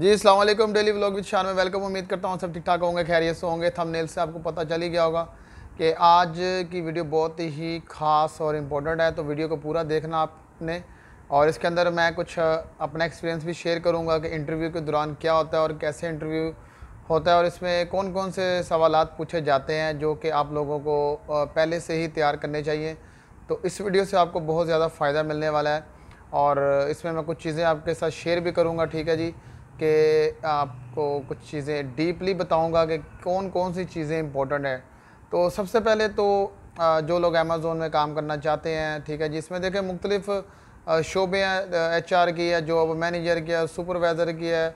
जी अल्लाम daily vlog with शान में वेलकम उम्मीद करता हूँ सब ठीक ठाक होंगे खैरियत से होंगे थंबनेल से आपको पता चल ही गया होगा कि आज की वीडियो बहुत ही ख़ास और इम्पोर्टेंट है तो वीडियो को पूरा देखना आपने और इसके अंदर मैं कुछ अपना एक्सपीरियंस भी शेयर करूँगा कि इंटरव्यू के दौरान क्या होता है और कैसे इंटरव्यू होता है और इसमें कौन कौन से सवाल पूछे जाते हैं जो कि आप लोगों को पहले से ही तैयार करने चाहिए तो इस वीडियो से आपको बहुत ज़्यादा फ़ायदा मिलने वाला है और इसमें मैं कुछ चीज़ें आपके साथ शेयर भी करूँगा ठीक है जी कि आपको कुछ चीज़ें डीपली बताऊंगा कि कौन कौन सी चीज़ें इंपॉर्टेंट हैं तो सबसे पहले तो जो लोग अमेज़ोन में काम करना चाहते हैं ठीक है जिसमें देखें मुख्तलिफ शोबे हैं एच आर की है जॉब मैनेजर की है सुपरवाइज़र की है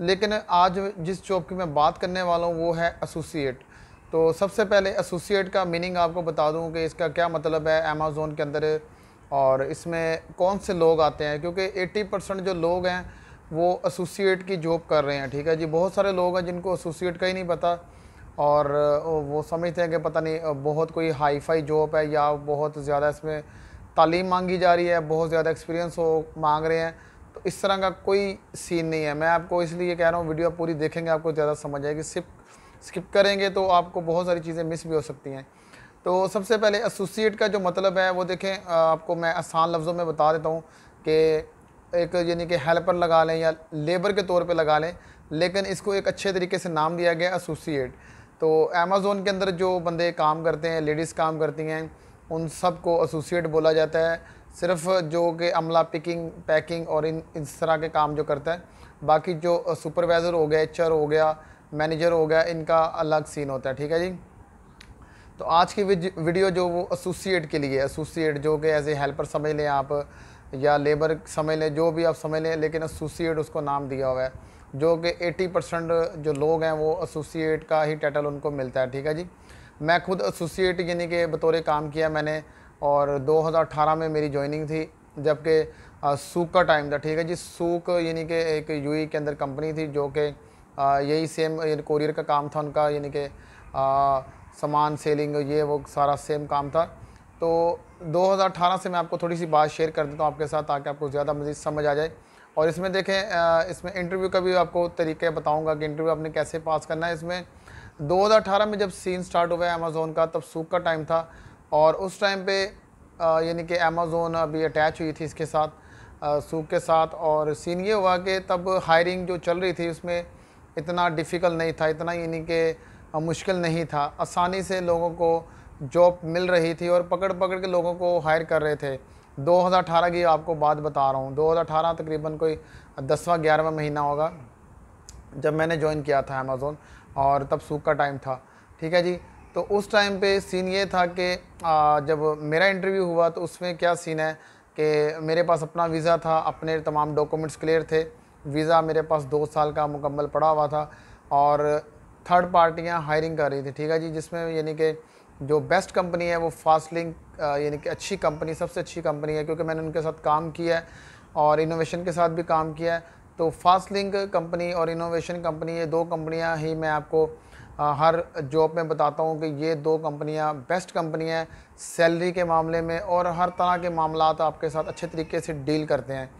लेकिन आज जिस जॉब की मैं बात करने वाला हूँ वो है एसोसिएट तो सबसे पहले एसोसिएट का मीनिंग आपको बता दूँ कि इसका क्या मतलब है अमेज़ोन के अंदर और इसमें कौन से लोग आते हैं क्योंकि 80 परसेंट जो लोग हैं वो एसोसिएट की जॉब कर रहे हैं ठीक है जी बहुत सारे लोग हैं जिनको एसोसिएट का ही नहीं पता और वो समझते हैं कि पता नहीं बहुत कोई हाई फाई जॉब है या बहुत ज़्यादा इसमें तालीम मांगी जा रही है बहुत ज़्यादा एक्सपीरियंस हो मांग रहे हैं तो इस तरह का कोई सीन नहीं है मैं आपको इसलिए कह रहा हूँ वीडियो पूरी देखेंगे आपको ज़्यादा समझ आएगी सिप स्किप करेंगे तो आपको बहुत सारी चीज़ें मिस भी हो सकती हैं तो सबसे पहले एसोसिएट का जो मतलब है वो देखें आपको मैं आसान लफ्ज़ों में बता देता हूँ कि एक यानी कि हेल्पर लगा लें या लेबर के तौर पे लगा लें लेकिन इसको एक अच्छे तरीके से नाम दिया गया एसोसिएट तो अमेज़ोन के अंदर जो बंदे काम करते हैं लेडीज़ काम करती हैं उन सब को एसोसिएट बोला जाता है सिर्फ जो कि अमला पिकिंग पैकिंग और इन इस तरह के काम जो करता है बाकी जो सुपरवाइज़र हो गया एच हो गया मैनेजर हो गया इनका अलग सीन होता है ठीक है जी तो आज की वीडियो जो वो एसोसिएट के लिए एसोसिएट जो कि एज ए हेल्पर समझ लें आप या लेबर समझ लें जो भी आप समझ लें लेकिन एसोसिएट उसको नाम दिया हुआ है जो कि 80 परसेंट जो लोग हैं वो एसोसिएट का ही टाइटल उनको मिलता है ठीक है जी मैं खुद एसोसिएट यानी कि बतौर काम किया मैंने और 2018 में मेरी जॉइनिंग थी जबकि सूक का टाइम था ठीक है जी सूक यानी कि एक यू e के अंदर कंपनी थी जो कि यही सेम कोरियर का काम था उनका यानी कि सामान सेलिंग ये वो सारा सेम काम था तो 2018 से मैं आपको थोड़ी सी बात शेयर कर देता हूँ आपके साथ ताकि आपको ज़्यादा मज़ीद समझ आ जाए और इसमें देखें इसमें इंटरव्यू का भी आपको तरीके बताऊँगा कि इंटरव्यू आपने कैसे पास करना है इसमें 2018 में जब सीन स्टार्ट हुआ है अमेज़ोन का तब सूख का टाइम था और उस टाइम पे यानी कि अमेज़ोन अभी अटैच हुई थी इसके साथ सूख के साथ और सीन ये हुआ कि तब हायरिंग जो चल रही थी उसमें इतना डिफ़िकल्ट नहीं था इतना यानी कि मुश्किल नहीं था आसानी से लोगों को जॉब मिल रही थी और पकड़ पकड़ के लोगों को हायर कर रहे थे 2018 की आपको बात बता रहा हूँ 2018 तकरीबन कोई दसवा ग्यारहवा महीना होगा जब मैंने ज्वाइन किया था अमेज़ोन और तब सूख का टाइम था ठीक है जी तो उस टाइम पे सीन ये था कि जब मेरा इंटरव्यू हुआ तो उसमें क्या सीन है कि मेरे पास अपना वीज़ा था अपने तमाम डॉक्यूमेंट्स क्लियर थे वीज़ा मेरे पास दो साल का मुकम्मल पड़ा हुआ था और थर्ड पार्टियाँ हायरिंग कर रही थी ठीक है जी जिसमें यानी कि जो बेस्ट कंपनी है वो फास्ट लिंक यानी कि अच्छी कंपनी सबसे अच्छी कंपनी है क्योंकि मैंने उनके साथ काम किया है और इनोवेशन के साथ भी काम किया है तो फास्ट लिंक कंपनी और इनोवेशन कंपनी ये दो कंपनियां ही मैं आपको आ, हर जॉब में बताता हूँ कि ये दो कंपनियां बेस्ट कंपनी है सैलरी के मामले में और हर तरह के मामला आपके साथ अच्छे तरीके से डील करते हैं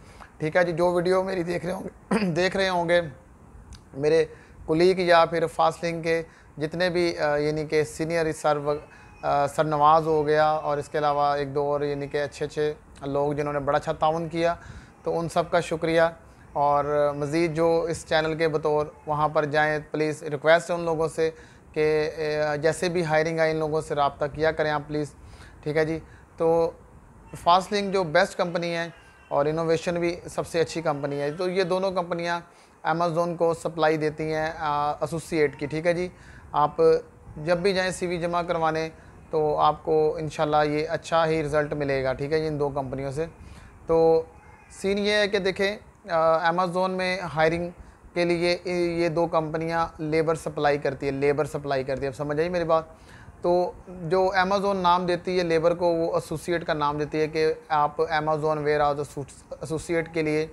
ठीक है जी जो वीडियो मेरी देख रहे होंगे देख रहे होंगे मेरे कुलीग या फिर फास्ट लिंक के जितने भी यानी कि सीनियर सर सरनवाज हो गया और इसके अलावा एक दो और यानी कि अच्छे अच्छे लोग जिन्होंने बड़ा अच्छा ताउन किया तो उन सब का शुक्रिया और मज़ीद जो इस चैनल के बतौर वहाँ पर जाएँ प्लीज़ रिक्वेस्ट है उन लोगों से कि जैसे भी हायरिंग आए इन लोगों से रबता किया करें आप प्लीज़ ठीक है जी तो फास्टलिंग जो बेस्ट कंपनी है और इनोवेशन भी सबसे अच्छी कंपनी है तो ये दोनों कंपनियाँ अमेज़ोन को सप्लाई देती हैं एसोसिएट की ठीक है जी आप जब भी जाएँ सीवी जमा करवाने तो आपको इन ये अच्छा ही रिज़ल्ट मिलेगा ठीक है जी इन दो कंपनियों से तो सीन ये है कि देखें अमेज़ोन में हायरिंग के लिए ये दो कंपनियां लेबर सप्लाई करती है लेबर सप्लाई करती है अब समझ आई मेरी बात तो जो अमेज़ोन नाम देती है लेबर को वो एसोसिएट का नाम देती है कि आप अमेज़ोन वेयर हाउस एसोसिएट के लिए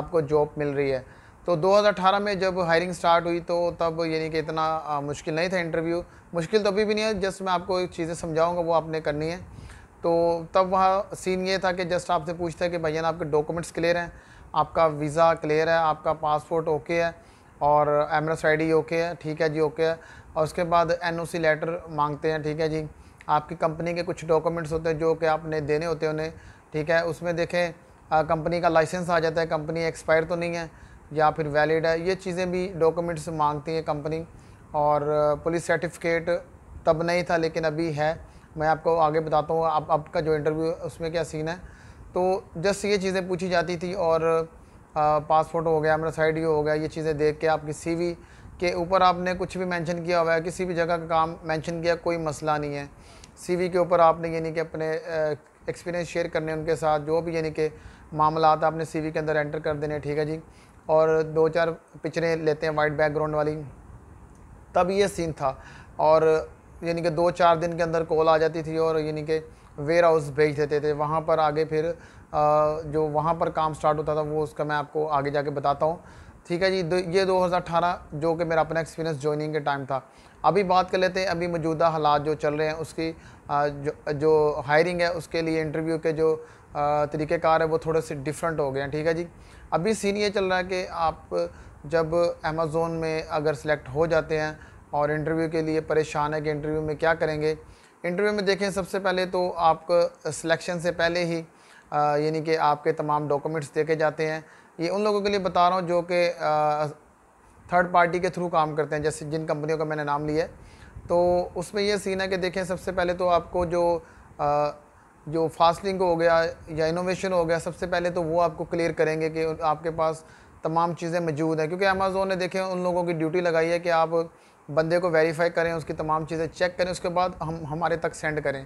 आपको जॉब मिल रही है तो 2018 में जब हायरिंग स्टार्ट हुई तो तब यानी कि इतना मुश्किल नहीं था इंटरव्यू मुश्किल तो अभी भी नहीं है जस्ट मैं आपको एक चीज़ें समझाऊंगा वो आपने करनी है तो तब वहाँ सीन ये था कि जस्ट आपसे पूछते हैं कि भैया आपके डॉक्यूमेंट्स क्लियर हैं आपका वीज़ा क्लियर है आपका पासपोर्ट ओके है और एमरस आई ओके है ठीक है जी ओके है और उसके बाद एन लेटर मांगते हैं ठीक है जी आपकी कंपनी के कुछ डॉक्यूमेंट्स होते हैं जो कि आपने देने होते हैं उन्हें ठीक है उसमें देखें कंपनी का लाइसेंस आ जाता है कंपनी एक्सपायर तो नहीं है या फिर वैलिड है ये चीज़ें भी डॉक्यूमेंट्स मांगती है कंपनी और पुलिस सर्टिफिकेट तब नहीं था लेकिन अभी है मैं आपको आगे बताता हूँ आप आपका जो इंटरव्यू उसमें क्या सीन है तो जस्ट ये चीज़ें पूछी जाती थी और पासपोर्ट हो गया मेरा साइड हो गया ये चीज़ें देख के आपकी सी के ऊपर आपने कुछ भी मेंशन किया हुआ है किसी भी जगह का काम मेंशन किया कोई मसला नहीं है सीवी के ऊपर आपने यानी कि अपने एक्सपीरियंस शेयर करने उनके साथ जो भी यानी कि मामला आपने सी के अंदर एंटर कर देने ठीक है जी और दो चार पिक्चरें लेते हैं वाइट बैकग्राउंड वाली तब ये सीन था और यानी कि दो चार दिन के अंदर कॉल आ जाती थी और यानी कि वेयर हाउस भेज देते थे वहाँ पर आगे फिर जो वहाँ पर काम स्टार्ट होता था वो उसका मैं आपको आगे जाके बताता हूँ ठीक है जी ये 2018 जो कि मेरा अपना एक्सपीरियंस ज्वाइनिंग के टाइम था अभी बात कर लेते हैं अभी मौजूदा हालात जो चल रहे हैं उसकी जो जो हायरिंग है उसके लिए इंटरव्यू के जो तरीक़ेकार है वो थोड़े से डिफरेंट हो गए हैं ठीक है जी अभी सीन ये चल रहा है कि आप जब अमेज़ोन में अगर सिलेक्ट हो जाते हैं और इंटरव्यू के लिए परेशान है कि इंटरव्यू में क्या करेंगे इंटरव्यू में देखें सबसे पहले तो आपको सिलेक्शन से पहले ही यानी कि आपके तमाम डॉक्यूमेंट्स देखे जाते हैं ये उन लोगों के लिए बता रहा हूँ जो कि थर्ड पार्टी के थ्रू काम करते हैं जैसे जिन कंपनियों का मैंने नाम लिया है तो उसमें यह सीन है कि देखें सबसे पहले तो आपको जो जो फास्टिंग हो गया या इनोवेशन हो गया सबसे पहले तो वो आपको क्लियर करेंगे कि आपके पास तमाम चीज़ें मौजूद हैं क्योंकि अमेज़ोन ने देखें उन लोगों की ड्यूटी लगाई है कि आप बंदे को वेरीफाई करें उसकी तमाम चीज़ें चेक करें उसके बाद हम हमारे तक सेंड करें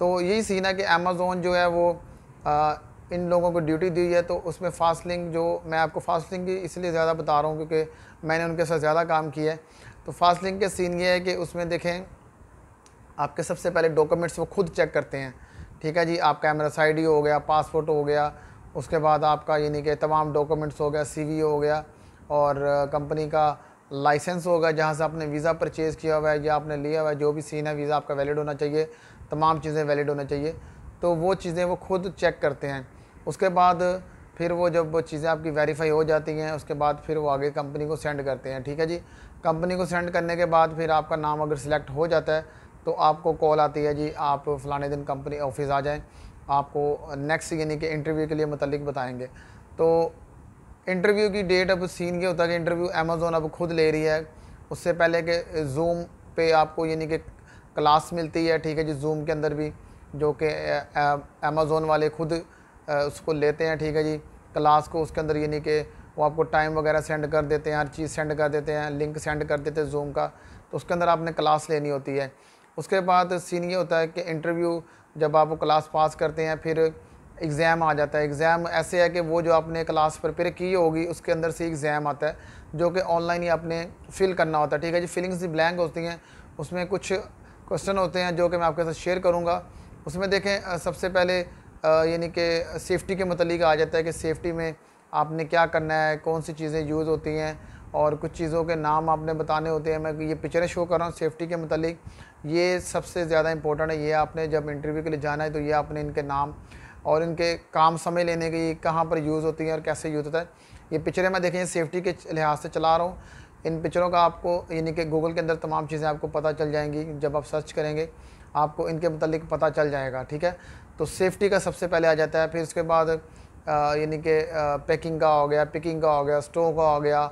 तो यही सीन है कि अमेज़ोन जो है वो आ, इन लोगों को ड्यूटी दी है तो उसमें फास्ट लिंक जो मैं आपको फास्ट लिंक की इसलिए ज़्यादा बता रहा हूँ क्योंकि मैंने उनके साथ ज़्यादा काम किया है तो फास्ट लिंक के सीन ये है कि उसमें देखें आपके सबसे पहले डॉक्यूमेंट्स वो खुद चेक करते हैं ठीक है जी आपका एमरस आई हो गया पासपोर्ट हो गया उसके बाद आपका यानी कि तमाम डॉक्यूमेंट्स हो गया सी हो गया और कंपनी का लाइसेंस होगा जहाँ से आपने वीज़ा परचेज़ किया हुआ है या आपने लिया हुआ है जो भी सीन है वीज़ा आपका वैलिड होना चाहिए तमाम चीज़ें वैलिड होना चाहिए तो वो चीज़ें वो खुद चेक करते हैं उसके बाद फिर वो जब वो चीज़ें आपकी वेरीफाई हो जाती हैं उसके बाद फिर वो आगे कंपनी को सेंड करते हैं ठीक है जी कंपनी को सेंड करने के बाद फिर आपका नाम अगर सिलेक्ट हो जाता है तो आपको कॉल आती है जी आप फ़लाने दिन कंपनी ऑफिस आ जाएं आपको नेक्स्ट यानी कि इंटरव्यू के लिए मतलब बताएंगे तो इंटरव्यू की डेट अब सीन ये होता है कि इंटरव्यू अमेज़ोन अब खुद ले रही है उससे पहले कि जूम पे आपको यानी कि क्लास मिलती है ठीक है जी जूम के अंदर भी जो कि अमेज़ोन वाले खुद उसको लेते हैं ठीक है जी क्लास को उसके अंदर यानी कि वो आपको टाइम वगैरह सेंड कर देते हैं हर चीज़ सेंड कर देते हैं लिंक सेंड कर देते हैं जूम का तो उसके अंदर आपने क्लास लेनी होती है उसके बाद सीन ये होता है कि इंटरव्यू जब आप क्लास पास करते हैं फिर एग्ज़ाम आ जाता है एग्ज़ाम ऐसे है कि वो जो आपने क्लास प्रिपेयर की होगी उसके अंदर से एग्ज़ाम आता है जो कि ऑनलाइन ही आपने फ़िल करना होता है ठीक है जी फीलिंग्स ब्लैंक होती हैं उसमें कुछ क्वेश्चन होते हैं जो कि मैं आपके साथ शेयर करूँगा उसमें देखें सबसे पहले यानी कि सेफ़्टी के मतलब आ जाता है कि सेफ़्टी में आपने क्या करना है कौन सी चीज़ें यूज़ होती हैं और कुछ चीज़ों के नाम आपने बताने होते हैं मैं ये पिक्चरें शो कर रहा हूँ सेफ्टी के मतलब ये सबसे ज़्यादा इंपॉर्टेंट है ये आपने जब इंटरव्यू के लिए जाना है तो ये आपने इनके नाम और इनके काम समय लेने के ये कहाँ पर यूज़ होती हैं और कैसे यूज़ होता है ये पिक्चरें मैं देखें सेफ्टी के लिहाज से चला रहा हूँ इन पिक्चरों का आपको यानी कि गूगल के अंदर तमाम चीज़ें आपको पता चल जाएंगी जब आप सर्च करेंगे आपको इनके मतलब पता चल जाएगा ठीक है तो सेफ्टी का सबसे पहले आ जाता है फिर उसके बाद यानी कि पैकिंग का हो गया पिकिंग का हो गया स्टोव का हो गया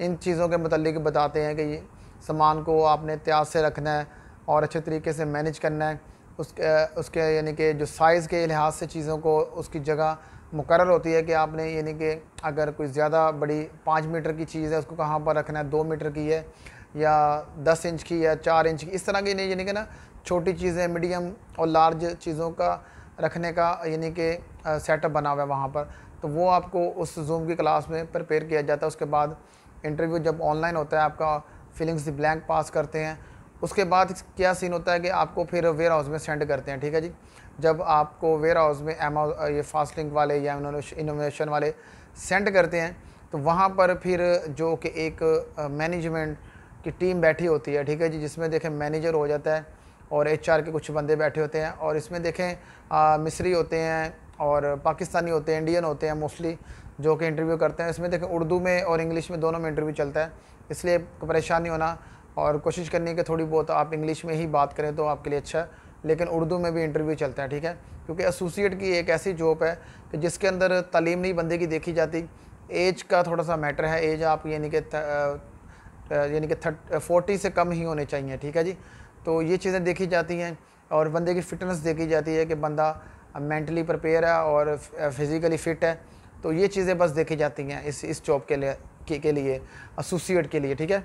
इन चीज़ों के मतलब बताते हैं कि सामान को आपने त्याज से रखना है और अच्छे तरीके से मैनेज करना है उसके उसके यानी कि जो साइज़ के लिहाज से चीज़ों को उसकी जगह मुकर होती है कि आपने यानी कि अगर कोई ज़्यादा बड़ी पाँच मीटर की चीज़ है उसको कहाँ पर रखना है दो मीटर की है या दस इंच की या चार इंच की इस तरह की नहीं यानी कि ना छोटी चीज़ें मीडियम और लार्ज चीज़ों का रखने का यानी कि सेटअप बना हुआ है वहाँ पर तो वो आपको उस जूम की क्लास में प्रपेयर किया जाता है उसके बाद इंटरव्यू जब ऑनलाइन होता है आपका फिलिंग्स ब्लैंक पास करते हैं उसके बाद क्या सीन होता है कि आपको फिर वेयर हाउस में सेंड करते हैं ठीक है जी जब आपको वेयर हाउस में एम ये फास्टिंग वाले या इनोवेशन वाले सेंड करते हैं तो वहाँ पर फिर जो कि एक मैनेजमेंट की टीम बैठी होती है ठीक है जी जिसमें देखें मैनेजर हो जाता है और एच के कुछ बंदे बैठे होते हैं और इसमें देखें आ, मिस्री होते हैं और पाकिस्तानी होते हैं इंडियन होते हैं मोस्टली जो कि इंटरव्यू करते हैं इसमें देखें उर्दू में और इंग्लिश में दोनों में इंटरव्यू चलता है इसलिए परेशान नहीं होना और कोशिश करनी कि थोड़ी बहुत आप इंग्लिश में ही बात करें तो आपके लिए अच्छा है लेकिन उर्दू में भी इंटरव्यू चलता है ठीक है क्योंकि एसोसिएट की एक ऐसी जॉब है कि जिसके अंदर तलीम नहीं बंदे की देखी जाती एज का थोड़ा सा मैटर है एज आप यानी कि यानी कि थर्ट फोर्टी से कम ही होने चाहिए ठीक है जी तो ये चीज़ें देखी जाती हैं और बंदे की फ़िटनेस देखी जाती है कि बंदा मेंटली प्रपेयर है और फिज़िकली फ़िट है तो ये चीज़ें बस देखी जाती हैं इस इस जॉब के लिए के, के लिए एसोसिएट के लिए ठीक है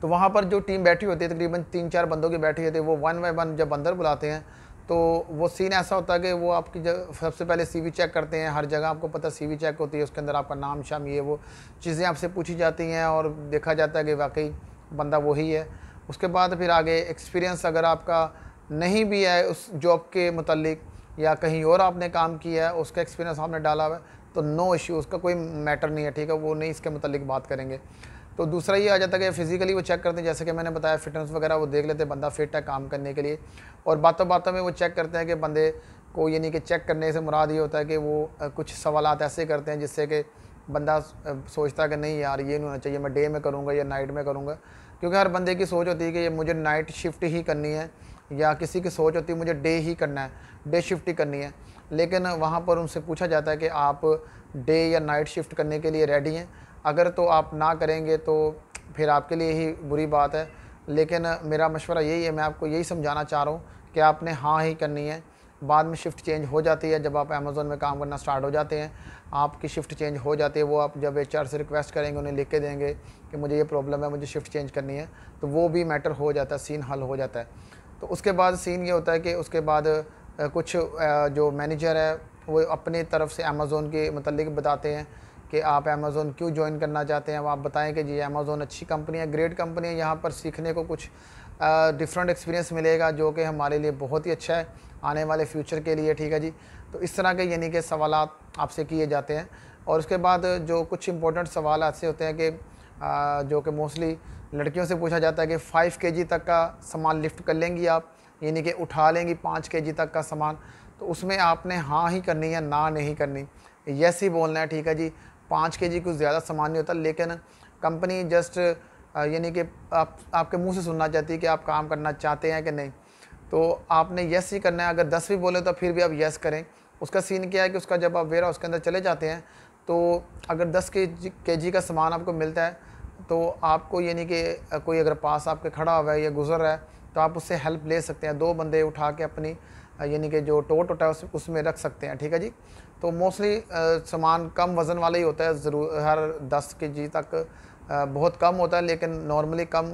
तो वहाँ पर जो टीम बैठी होती है तकरीबन तीन चार बंदों की बैठी होती है वो वन बाई वन जब अंदर बुलाते हैं तो वो सीन ऐसा होता है कि वो आपकी जब सबसे पहले सीवी चेक करते हैं हर जगह आपको पता सीवी चेक होती है उसके अंदर आपका नाम शाम ये वो चीज़ें आपसे पूछी जाती हैं और देखा जाता है कि वाकई बंदा वही है उसके बाद फिर आगे एक्सपीरियंस अगर आपका नहीं भी है उस जॉब के मतलब या कहीं और आपने काम किया है उसका एक्सपीरियंस आपने डाला हुआ है तो नो इश्यू उसका कोई मैटर नहीं है ठीक है वो नहीं इसके मतलब बात करेंगे तो दूसरा ये आ जाता है कि फिजिकली वो चेक करते हैं जैसे कि मैंने बताया फिटनेस वगैरह वो देख लेते हैं बंदा फिट है काम करने के लिए और बातों बातों में वो चेक करते हैं कि बंदे को यानी कि चेक करने से मुराद ये होता है कि वो कुछ सवाल ऐसे करते हैं जिससे कि बंदा सोचता है कि नहीं यार ये नहीं होना चाहिए मैं डे में करूँगा या नाइट में करूँगा क्योंकि हर बंदे की सोच होती है कि ये मुझे नाइट शिफ्ट ही करनी है या किसी की सोच होती है मुझे डे ही करना है डे शिफ्ट ही करनी है लेकिन वहाँ पर उनसे पूछा जाता है कि आप डे या नाइट शिफ्ट करने के लिए रेडी हैं अगर तो आप ना करेंगे तो फिर आपके लिए ही बुरी बात है लेकिन मेरा मशवरा यही है मैं आपको यही समझाना चाह रहा हूँ कि आपने हाँ ही करनी है बाद में शिफ्ट चेंज हो जाती है जब आप अमेज़ोन में काम करना स्टार्ट हो जाते हैं आपकी शिफ्ट चेंज हो जाती है वो आप जब एच से रिक्वेस्ट करेंगे उन्हें लिख के देंगे कि मुझे ये प्रॉब्लम है मुझे शिफ्ट चेंज करनी है तो वो भी मैटर हो जाता है सीन हल हो जाता है तो उसके बाद सीन ये होता है कि उसके बाद कुछ जो मैनेजर है वो अपने तरफ से अमेज़ोन के मतलब बताते हैं कि आप अमेज़ोन क्यों ज्वाइन करना चाहते हैं आप बताएं कि जी अमेज़ोन अच्छी कंपनी है ग्रेट कंपनी है यहाँ पर सीखने को कुछ डिफरेंट एक्सपीरियंस मिलेगा जो कि हमारे लिए बहुत ही अच्छा है आने वाले फ्यूचर के लिए ठीक है जी तो इस तरह के यानी कि सवाल आपसे किए जाते हैं और उसके बाद जो कुछ इंपॉर्टेंट सवाल ऐसे होते हैं कि जो कि मोस्टली लड़कियों से पूछा जाता है कि फ़ाइव के जी तक का सामान लिफ्ट कर लेंगी आप यानी कि उठा लेंगी पाँच के तक का सामान तो उसमें आपने हाँ ही करनी या ना नहीं करनी यस ही बोलना है ठीक है जी पाँच के जी कुछ ज़्यादा सामान नहीं होता लेकिन कंपनी जस्ट यानी कि आप आपके मुंह से सुनना चाहती है कि आप काम करना चाहते हैं कि नहीं तो आपने यस ही करना है अगर दस भी बोले तो फिर भी आप यस करें उसका सीन क्या है कि उसका जब आप वेरा उसके अंदर चले जाते हैं तो अगर दस के जी का सामान आपको मिलता है तो आपको यानी कि कोई अगर पास आपके खड़ा हुआ है या गुज़र रहा है तो आप उससे हेल्प ले सकते हैं दो बंदे उठा के अपनी यानी कि जो टोट होता है उसमें रख सकते हैं ठीक है जी तो मोस्टली सामान कम वज़न वाला ही होता है ज़रूर हर दस के जी तक बहुत कम होता है लेकिन नॉर्मली कम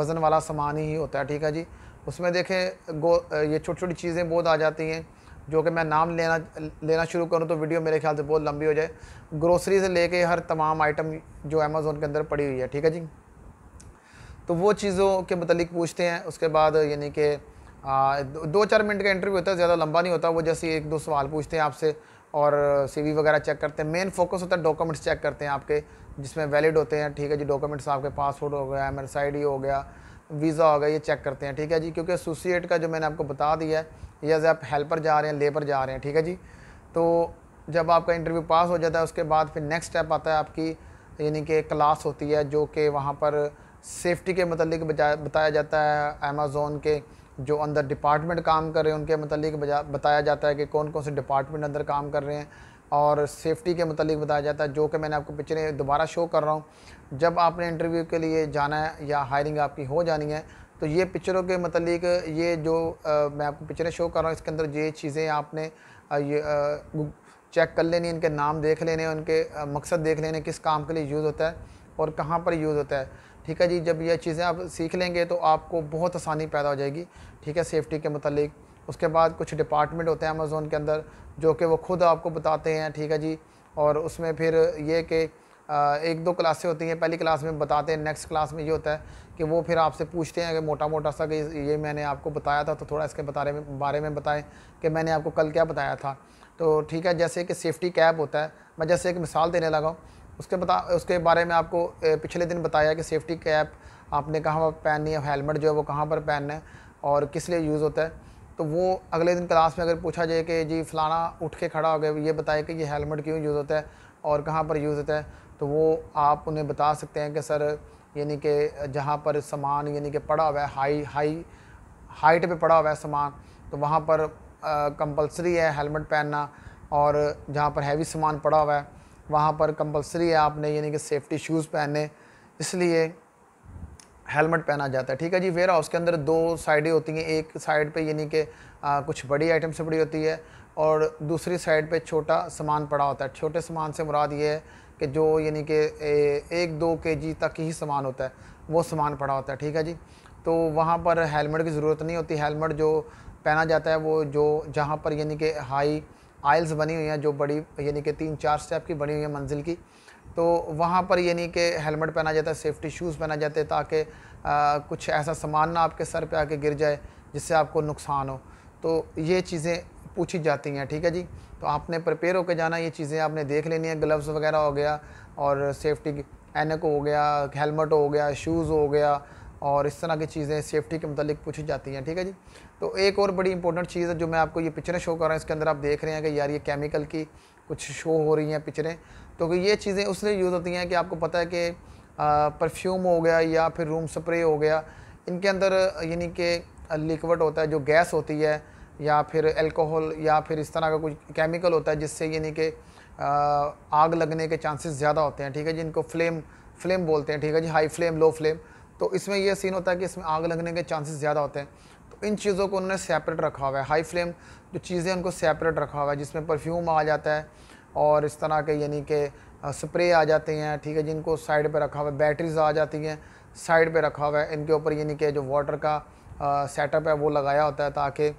वज़न वाला सामान ही होता है ठीक है जी उसमें देखें गो ये छोटी छोटी चीज़ें बहुत आ जाती हैं जो कि मैं नाम लेना लेना शुरू करूं तो वीडियो मेरे ख्याल से बहुत लंबी हो जाए ग्रोसरी से लेके हर तमाम आइटम जो अमेज़ोन के अंदर पड़ी हुई है ठीक है जी तो वो चीज़ों के मतलब पूछते हैं उसके बाद यानी कि दो चार मिनट का इंटरव्यू होता है ज़्यादा लंबा नहीं होता वो जैसे एक दो सवाल पूछते हैं आपसे और सीवी वगैरह चेक करते हैं मेन फोकस होता है डॉक्यूमेंट्स चेक करते हैं आपके जिसमें वैलिड होते हैं ठीक है जी डॉक्यूमेंट्स आपके पासपोर्ट हो गया एम हो गया वीज़ा हो गया ये चेक करते हैं ठीक है जी क्योंकि एसोसिएट का जो मैंने आपको बता दिया है ये एज आप हेल्पर जा रहे हैं लेबर जा रहे हैं ठीक है जी तो जब आपका इंटरव्यू पास हो जाता है उसके बाद फिर नेक्स्ट स्टेप आता है आपकी यानी कि क्लास होती है जो कि वहाँ पर सेफ्टी के मतलब बताया जाता है अमेज़ोन के जो अंदर डिपार्टमेंट काम कर रहे हैं उनके मतलब बताया जाता है कि कौन कौन से डिपार्टमेंट अंदर काम कर रहे हैं और सेफ़्टी के मतलब बताया जाता है जो कि मैंने आपको पिक्चरें दोबारा शो कर रहा हूँ जब आपने इंटरव्यू के लिए जाना है या हायरिंग आपकी हो जानी है तो ये पिक्चरों के मतलब ये जो आ, मैं आपको पिक्चरें शो कर रहा हूँ इसके अंदर ये चीज़ें आपने आ, ये आ, चेक कर लेनी इनके नाम देख लेने उनके मकसद देख लेने किस काम के लिए यूज़ होता है और कहाँ पर यूज़ होता है ठीक है जी जब यह चीज़ें आप सीख लेंगे तो आपको बहुत आसानी पैदा हो जाएगी ठीक है सेफ्टी के मतलब उसके बाद कुछ डिपार्टमेंट होते हैं अमेज़ोन के अंदर जो कि वो खुद आपको बताते हैं ठीक है जी और उसमें फिर ये कि एक दो क्लासें होती हैं पहली क्लास में बताते हैं नेक्स्ट क्लास में ये होता है कि वो फिर आपसे पूछते हैं कि मोटा मोटा सा कि ये मैंने आपको बताया था तो थोड़ा इसके बारे में बारे में बताएं कि मैंने आपको कल क्या बताया था तो ठीक है जैसे कि सेफ्टी कैब होता है मैं जैसे एक मिसाल देने लगा हूँ उसके बता उसके बारे में आपको पिछले दिन बताया कि सेफ्टी कैप आपने कहाँ पर पहननी है हेलमेट जो है वो कहाँ पर पहनना है और किस लिए यूज़ होता है तो वो अगले दिन क्लास में अगर पूछा जाए कि जी फ़लाना उठ के खड़ा हो गया ये बताए कि ये हेलमेट क्यों यूज़ होता है और कहाँ पर यूज़ होता है तो वो आप उन्हें बता सकते हैं कि सर यानी कि जहाँ पर सामान यानी कि पड़ा हुआ है हाई हाई हाइट पे पड़ा हुआ है सामान तो वहाँ पर कंपलसरी है हेलमेट पहनना और जहाँ पर हैवी सामान पड़ा हुआ है वहाँ पर कंपलसरी है आपने यानी कि सेफ्टी शूज़ पहने इसलिए हेलमेट पहना जाता है ठीक है जी वेयर हाउस के अंदर दो साइडें होती हैं एक साइड पे यानी कि कुछ बड़ी आइटम से बड़ी होती है और दूसरी साइड पे छोटा सामान पड़ा होता है छोटे सामान से मुराद ये है कि जो यानी कि एक दो के जी तक ही सामान होता है वो सामान पड़ा होता है ठीक है जी तो वहाँ पर हेलमेट की ज़रूरत नहीं होती हेलमेट जो पहना जाता है वो जो जहाँ पर यानी कि हाई आइल्स बनी हुई हैं जो बड़ी यानी कि तीन चार स्टेप की बनी हुई है मंजिल की तो वहाँ पर यानी कि हेलमेट पहना जाता है सेफ्टी शूज़ पहना जाते हैं ताकि कुछ ऐसा सामान ना आपके सर पे आके गिर जाए जिससे आपको नुकसान हो तो ये चीज़ें पूछी जाती हैं ठीक है जी तो आपने प्रिपेयर होकर जाना ये चीज़ें आपने देख लेनी है ग्लव्स वगैरह हो गया और सेफ्टी एनक हो गया हेलमेट हो गया शूज़ हो गया और इस तरह की चीज़ें सेफ्टी के मतलब पूछी जाती हैं ठीक है जी तो एक और बड़ी इंपॉर्टेंट चीज़ है जो मैं आपको ये पिक्चरें शो कर रहा हूँ इसके अंदर आप देख रहे हैं कि यार ये केमिकल की कुछ शो हो रही हैं पिक्चरें तो ये चीज़ें उसलिए यूज़ होती हैं कि आपको पता है कि परफ्यूम हो गया या फिर रूम स्प्रे हो गया इनके अंदर यानी कि लिक्विड होता है जो गैस होती है या फिर अल्कोहल या फिर इस तरह का कुछ केमिकल होता है जिससे यानी कि आग लगने के चांसेस ज़्यादा होते हैं ठीक है जी इनको फ्लेम फ्लेम बोलते हैं ठीक है जी हाई फ्लेम लो फ्लेम तो इसमें यह सीन होता है कि इसमें आग लगने के चांसेस ज़्यादा होते हैं इन चीज़ों को उन्होंने सेपरेट रखा हुआ है हाई फ्लेम जो चीज़ें उनको सेपरेट रखा हुआ है जिसमें परफ्यूम आ जाता है और इस तरह के यानी कि स्प्रे आ जाते हैं ठीक है जिनको साइड पर रखा हुआ है बैटरीज आ जाती हैं साइड पर रखा हुआ है इनके ऊपर यानी कि जो वाटर का सेटअप है वो लगाया होता है ताकि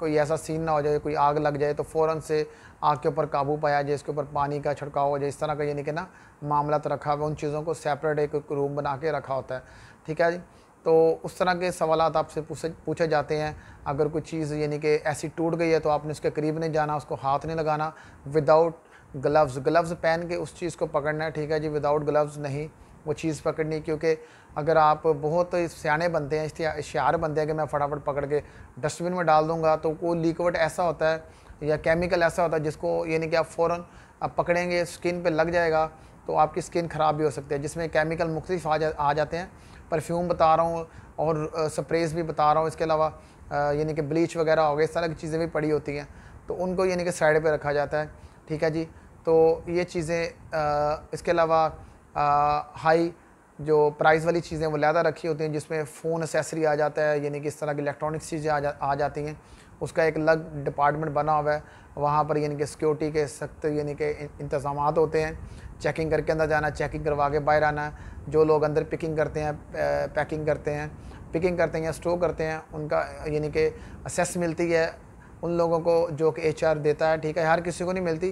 कोई ऐसा सीन ना हो जाए कोई आग लग जाए तो फ़ौर से आग के ऊपर काबू पाया जाए इसके ऊपर पानी का छिड़काव हो जाए इस तरह का यानी कि ना मामला तो रखा हुआ है उन चीज़ों को सेपरेट एक रूम बना के रखा होता है ठीक है जी तो उस तरह के सवाल आपसे पूछे पूछे जाते हैं अगर कोई चीज़ यानी कि ऐसी टूट गई है तो आपने उसके करीब नहीं जाना उसको हाथ नहीं लगाना विदाउट ग्लव्स ग्लव्स पहन के उस चीज़ को पकड़ना है ठीक है जी विदाउट ग्लव्स नहीं वो चीज़ पकड़नी क्योंकि अगर आप बहुत सियाने बनते हैं इश्तिहार बनते हैं कि मैं फटाफट पकड़ के डस्टबिन में डाल दूँगा तो वो लिक्विड ऐसा होता है या केमिकल ऐसा होता है जिसको यानी कि आप फ़ौर आप पकड़ेंगे स्किन पर लग जाएगा तो आपकी स्किन ख़राब भी हो सकती है जिसमें केमिकल मुख्तफ आ, जा, आ जाते हैं परफ्यूम बता रहा हूँ और स्प्रेस भी बता रहा हूँ इसके अलावा यानी कि ब्लीच वगैरह हो गया इस तरह की चीज़ें भी पड़ी होती हैं तो उनको यानी कि साइड पे रखा जाता है ठीक है जी तो ये चीज़ें इसके अलावा हाई जो प्राइस वाली चीज़ें वो लहदा रखी होती हैं जिसमें फ़ोन असेसरी आ जाता है यानी कि इस तरह की इलेक्ट्रॉनिक्स चीज़ें आ जा आ जाती हैं उसका एक अलग डिपार्टमेंट बना हुआ है वहाँ पर यानी कि सिक्योरिटी के सख्त यानी कि इंतज़ाम होते हैं चेकिंग करके अंदर जाना चेकिंग करवा के बाहर आना जो लोग अंदर पिकिंग करते हैं पैकिंग करते हैं पिकिंग करते हैं या स्टोर करते हैं उनका यानी कि असेस मिलती है उन लोगों को जो कि एच देता है ठीक है हर किसी को नहीं मिलती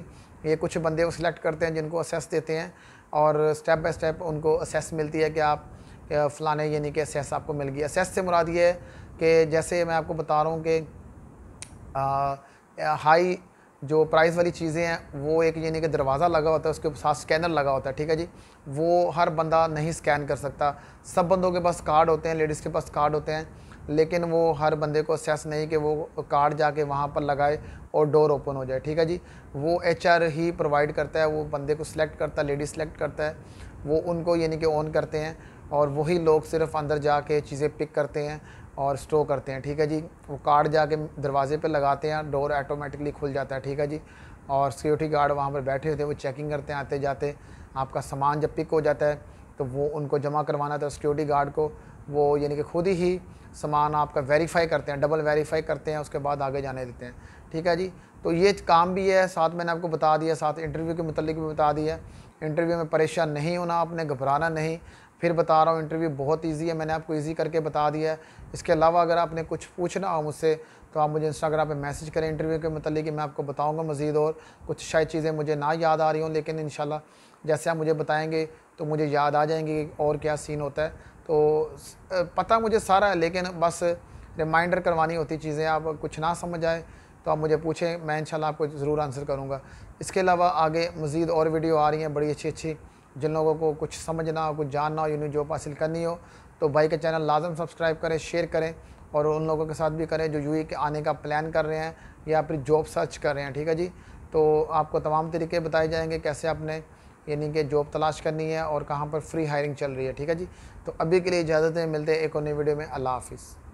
ये कुछ बंदे वो सिलेक्ट करते हैं जिनको असेस देते हैं और स्टेप बाय स्टेप उनको असेस मिलती है कि आप फ़लाने यानी कि असेस आपको मिल गई असेस से मुराद ये है कि जैसे मैं आपको बता रहा हूँ कि हाई जो प्राइस वाली चीज़ें हैं वो एक यानी कि दरवाज़ा लगा होता है उसके साथ स्कैनर लगा होता है ठीक है जी वो हर बंदा नहीं स्कैन कर सकता सब बंदों के पास कार्ड होते हैं लेडीज़ के पास कार्ड होते हैं लेकिन वो हर बंदे को सेस नहीं कि वो कार्ड जाके वहाँ पर लगाए और डोर ओपन हो जाए ठीक है जी वो एच ही प्रोवाइड करता है वो बंदे को सिलेक्ट करता है लेडीज़ सेलेक्ट करता है वो उनको यानी कि ऑन करते हैं और वही लोग सिर्फ अंदर जाके चीज़ें पिक करते हैं और स्टो करते हैं ठीक है जी वो कार्ड जाके दरवाजे पे लगाते हैं डोर ऑटोमेटिकली खुल जाता है ठीक है जी और सिक्योरिटी गार्ड वहाँ पर बैठे होते हैं वो चेकिंग करते हैं आते जाते आपका सामान जब पिक हो जाता है तो वो उनको जमा करवाना था सिक्योरिटी गार्ड को वो यानी कि खुद ही सामान आपका वेरीफाई करते हैं डबल वेरीफाई करते हैं उसके बाद आगे जाने देते हैं ठीक है जी तो ये काम भी है साथ मैंने आपको बता दिया साथ इंटरव्यू के मतलब भी बता दिया इंटरव्यू में परेशान नहीं होना आपने घबराना नहीं फिर बता रहा हूँ इंटरव्यू बहुत ईजी है मैंने आपको ईजी करके बता दिया है इसके अलावा अगर आपने कुछ पूछना हो मुझसे तो आप मुझे इंस्टाग्राम पे मैसेज करें इंटरव्यू के मतलब कि मैं आपको बताऊँगा मज़ीद और कुछ शायद चीज़ें मुझे ना याद आ रही हों लेकिन इन जैसे आप मुझे बताएँगे तो मुझे याद आ जाएंगे और क्या सीन होता है तो पता मुझे सारा है लेकिन बस रिमाइंडर करवानी होती चीज़ें आप कुछ ना समझ आए तो आप मुझे पूछें मैं इंशाल्लाह आपको ज़रूर आंसर करूँगा इसके अलावा आगे मज़ीद और वीडियो आ रही हैं बड़ी अच्छी अच्छी जिन लोगों को कुछ समझना हो कुछ जानना हो यूनिट जॉब हासिल करनी हो तो भाई का चैनल लाजम सब्सक्राइब करें शेयर करें और उन लोगों के साथ भी करें जो यू के आने का प्लान कर रहे हैं या फिर जॉब सर्च कर रहे हैं ठीक है जी तो आपको तमाम तरीके बताए जाएंगे कैसे आपने यानी कि जॉब तलाश करनी है और कहाँ पर फ्री हायरिंग चल रही है ठीक है जी तो अभी के लिए इजाज़त है मिलते हैं एक और नई वीडियो में अल्लाह हाफिज़